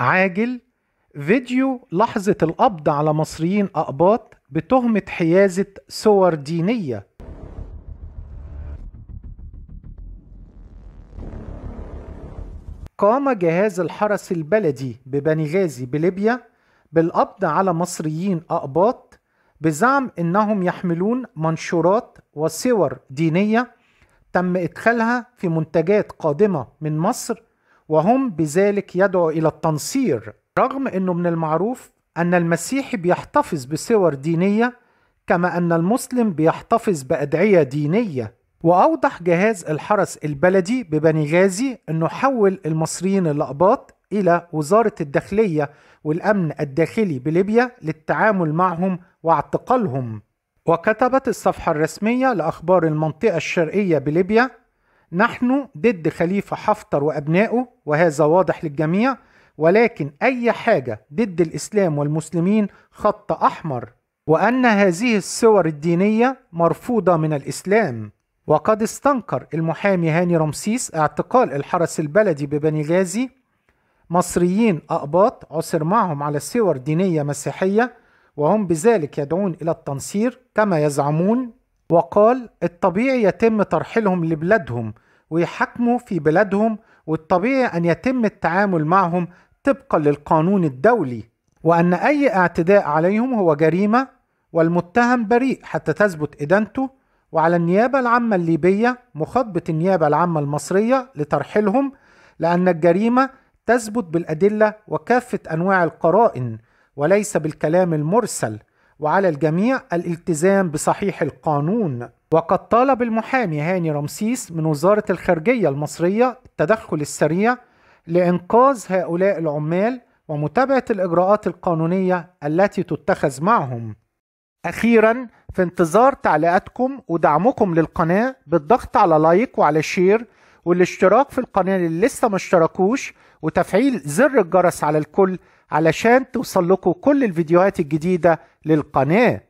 عاجل فيديو لحظة القبض على مصريين أقباط بتهمة حيازة صور دينية قام جهاز الحرس البلدي ببنغازي بليبيا بالقبض على مصريين أقباط بزعم إنهم يحملون منشورات وصور دينية تم إدخالها في منتجات قادمة من مصر وهم بذلك يدعو إلى التنصير رغم أنه من المعروف أن المسيحي بيحتفظ بصور دينية كما أن المسلم بيحتفظ بأدعية دينية وأوضح جهاز الحرس البلدي ببني غازي أنه حول المصريين الأقباط إلى وزارة الداخلية والأمن الداخلي بليبيا للتعامل معهم واعتقالهم وكتبت الصفحة الرسمية لأخبار المنطقة الشرقية بليبيا نحن ضد خليفة حفتر وأبنائه وهذا واضح للجميع ولكن أي حاجة ضد الإسلام والمسلمين خط أحمر وأن هذه الصور الدينية مرفوضة من الإسلام وقد استنكر المحامي هاني رمسيس اعتقال الحرس البلدي ببني غازي مصريين أقباط عثر معهم على صور دينية مسيحية وهم بذلك يدعون إلى التنصير كما يزعمون وقال الطبيعي يتم ترحيلهم لبلادهم ويحاكموا في بلادهم والطبيعي أن يتم التعامل معهم طبقا للقانون الدولي وأن أي اعتداء عليهم هو جريمة والمتهم بريء حتى تثبت إدانته وعلى النيابة العامة الليبية مخاطبة النيابة العامة المصرية لترحيلهم لأن الجريمة تثبت بالأدلة وكافة أنواع القرائن وليس بالكلام المرسل وعلى الجميع الالتزام بصحيح القانون وقد طالب المحامي هاني رمسيس من وزارة الخارجية المصرية التدخل السريع لإنقاذ هؤلاء العمال ومتابعة الإجراءات القانونية التي تتخذ معهم أخيرا في انتظار تعليقاتكم ودعمكم للقناة بالضغط على لايك وعلى شير والاشتراك في القناة اللي لسه ما اشتركوش وتفعيل زر الجرس على الكل علشان توصل لكم كل الفيديوهات الجديدة للقناة